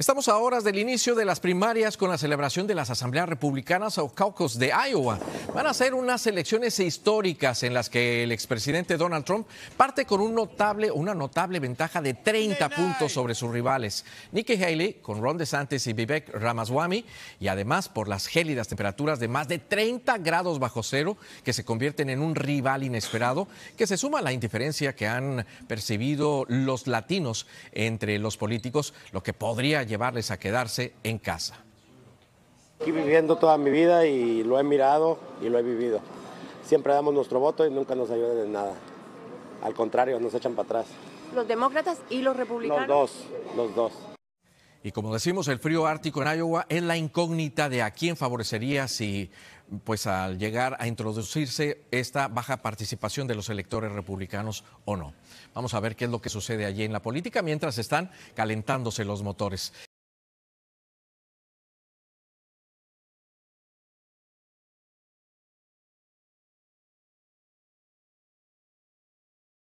Estamos a horas del inicio de las primarias con la celebración de las asambleas republicanas o caucus de Iowa. Van a ser unas elecciones históricas en las que el expresidente Donald Trump parte con notable, una notable ventaja de 30 puntos sobre sus rivales. Nikki Haley con Ron DeSantis y Vivek Ramaswamy y además por las gélidas temperaturas de más de 30 grados bajo cero que se convierten en un rival inesperado que se suma a la indiferencia que han percibido los latinos entre los políticos, lo que podría llevarles a quedarse en casa. Aquí viviendo toda mi vida y lo he mirado y lo he vivido. Siempre damos nuestro voto y nunca nos ayudan en nada. Al contrario, nos echan para atrás. ¿Los demócratas y los republicanos? Los dos, los dos. Y como decimos, el frío ártico en Iowa es la incógnita de a quién favorecería si pues al llegar a introducirse esta baja participación de los electores republicanos o no. Vamos a ver qué es lo que sucede allí en la política mientras están calentándose los motores.